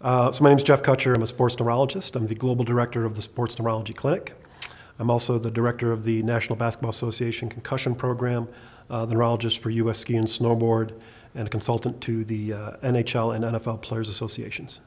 Uh, so my name is Jeff Kutcher. I'm a sports neurologist. I'm the global director of the Sports Neurology Clinic. I'm also the director of the National Basketball Association Concussion Program, uh, the neurologist for U.S. Ski and Snowboard, and a consultant to the uh, NHL and NFL Players Associations.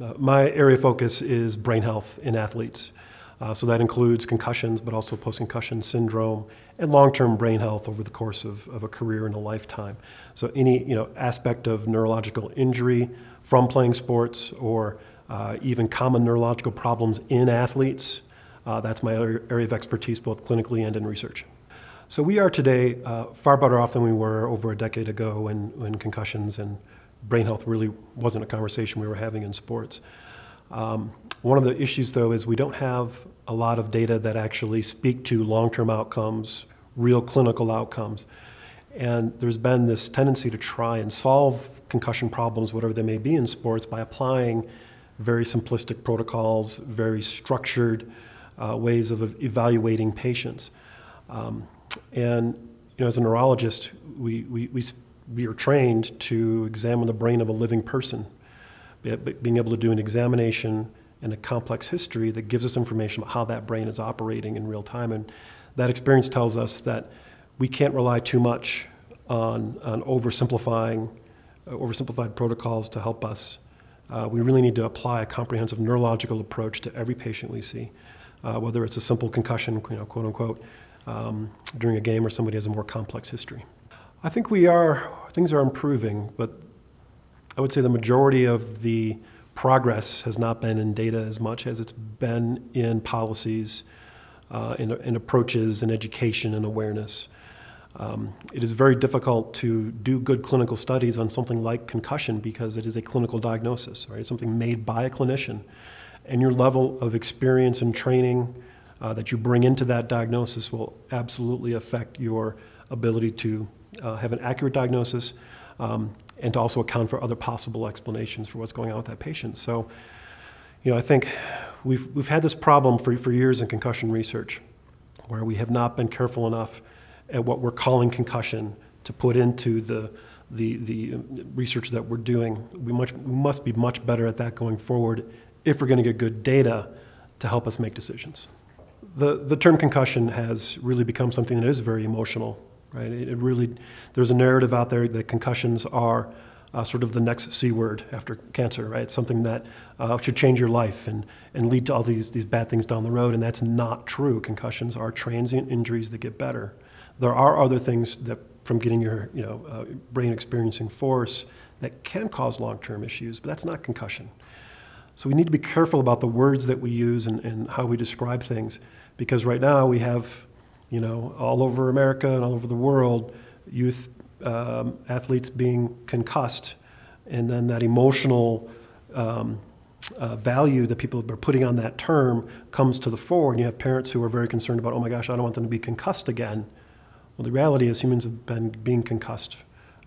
Uh, my area of focus is brain health in athletes. Uh, so that includes concussions, but also post-concussion syndrome and long-term brain health over the course of, of a career and a lifetime. So any you know, aspect of neurological injury, from playing sports or uh, even common neurological problems in athletes. Uh, that's my area of expertise both clinically and in research. So we are today uh, far better off than we were over a decade ago when, when concussions and brain health really wasn't a conversation we were having in sports. Um, one of the issues, though, is we don't have a lot of data that actually speak to long-term outcomes, real clinical outcomes. And there's been this tendency to try and solve concussion problems, whatever they may be in sports, by applying very simplistic protocols, very structured uh, ways of evaluating patients. Um, and you know, as a neurologist, we, we, we, we are trained to examine the brain of a living person, being able to do an examination and a complex history that gives us information about how that brain is operating in real time. And that experience tells us that we can't rely too much on, on oversimplifying, uh, oversimplified protocols to help us. Uh, we really need to apply a comprehensive neurological approach to every patient we see, uh, whether it's a simple concussion, you know, quote unquote, um, during a game or somebody has a more complex history. I think we are, things are improving, but I would say the majority of the progress has not been in data as much as it's been in policies, uh, in, in approaches, in education, and awareness. Um, it is very difficult to do good clinical studies on something like concussion because it is a clinical diagnosis, right? It's something made by a clinician. And your level of experience and training uh, that you bring into that diagnosis will absolutely affect your ability to uh, have an accurate diagnosis um, and to also account for other possible explanations for what's going on with that patient. So, you know, I think we've, we've had this problem for, for years in concussion research where we have not been careful enough at what we're calling concussion to put into the, the, the research that we're doing. We, much, we must be much better at that going forward if we're going to get good data to help us make decisions. The, the term concussion has really become something that is very emotional, right? It, it really, there's a narrative out there that concussions are uh, sort of the next C word after cancer, right? It's something that uh, should change your life and, and lead to all these, these bad things down the road, and that's not true. Concussions are transient injuries that get better. There are other things that from getting your you know, uh, brain experiencing force that can cause long-term issues, but that's not concussion. So we need to be careful about the words that we use and, and how we describe things, because right now we have, you know, all over America and all over the world, youth um, athletes being concussed, and then that emotional um, uh, value that people are putting on that term comes to the fore, and you have parents who are very concerned about, oh my gosh, I don't want them to be concussed again. Well, the reality is humans have been being concussed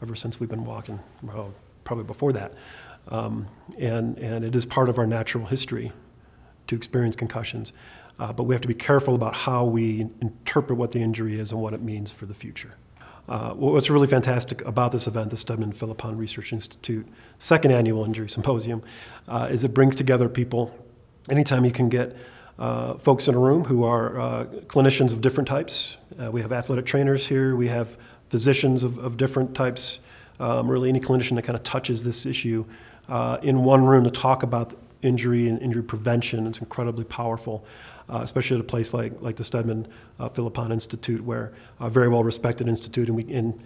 ever since we've been walking, well, probably before that. Um, and, and it is part of our natural history to experience concussions. Uh, but we have to be careful about how we interpret what the injury is and what it means for the future. Uh, what's really fantastic about this event, the Stedman Philippon Research Institute second annual injury symposium, uh, is it brings together people. Anytime you can get uh, folks in a room who are uh, clinicians of different types. Uh, we have athletic trainers here, we have physicians of, of different types, um, really any clinician that kind of touches this issue uh, in one room to talk about injury and injury prevention. It's incredibly powerful. Uh, especially at a place like, like the Stedman uh, Philippon Institute, where a very well respected institute, and, we, and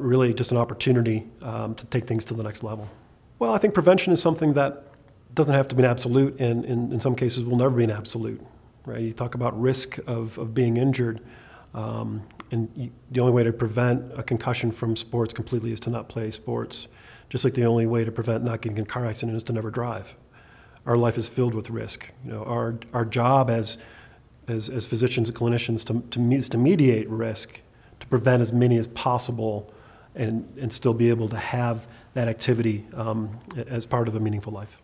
really just an opportunity um, to take things to the next level. Well, I think prevention is something that doesn't have to be an absolute, and in, in some cases will never be an absolute. Right? You talk about risk of, of being injured, um, and you, the only way to prevent a concussion from sports completely is to not play sports. Just like the only way to prevent not getting in a car accident is to never drive. Our life is filled with risk. You know, our, our job as, as, as physicians and clinicians to, to, is to mediate risk, to prevent as many as possible, and, and still be able to have that activity um, as part of a meaningful life.